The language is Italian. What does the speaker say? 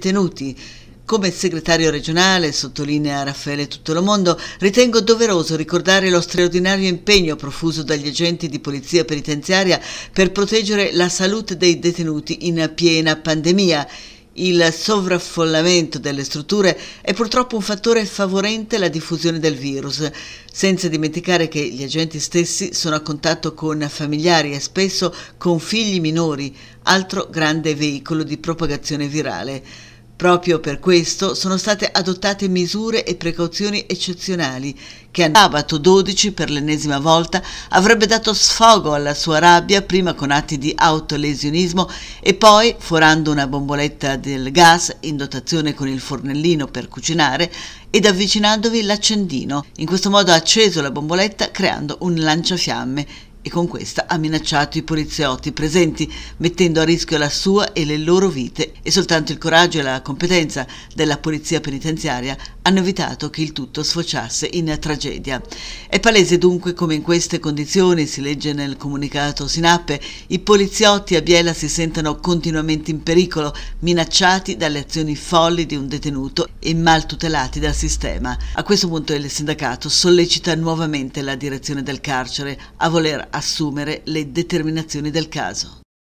tenuti. Come segretario regionale, sottolinea Raffaele tutto il mondo, ritengo doveroso ricordare lo straordinario impegno profuso dagli agenti di polizia penitenziaria per proteggere la salute dei detenuti in piena pandemia. Il sovraffollamento delle strutture è purtroppo un fattore favorente alla diffusione del virus, senza dimenticare che gli agenti stessi sono a contatto con familiari e spesso con figli minori, altro grande veicolo di propagazione virale. Proprio per questo sono state adottate misure e precauzioni eccezionali che a sabato 12 per l'ennesima volta avrebbe dato sfogo alla sua rabbia prima con atti di autolesionismo e poi, forando una bomboletta del gas in dotazione con il fornellino per cucinare ed avvicinandovi l'accendino. In questo modo ha acceso la bomboletta creando un lanciafiamme e con questa ha minacciato i poliziotti presenti, mettendo a rischio la sua e le loro vite e soltanto il coraggio e la competenza della polizia penitenziaria hanno evitato che il tutto sfociasse in tragedia. È palese dunque come in queste condizioni, si legge nel comunicato Sinappe, i poliziotti a Biela si sentano continuamente in pericolo, minacciati dalle azioni folli di un detenuto e mal tutelati dal sistema. A questo punto il sindacato sollecita nuovamente la direzione del carcere a voler assumere le determinazioni del caso.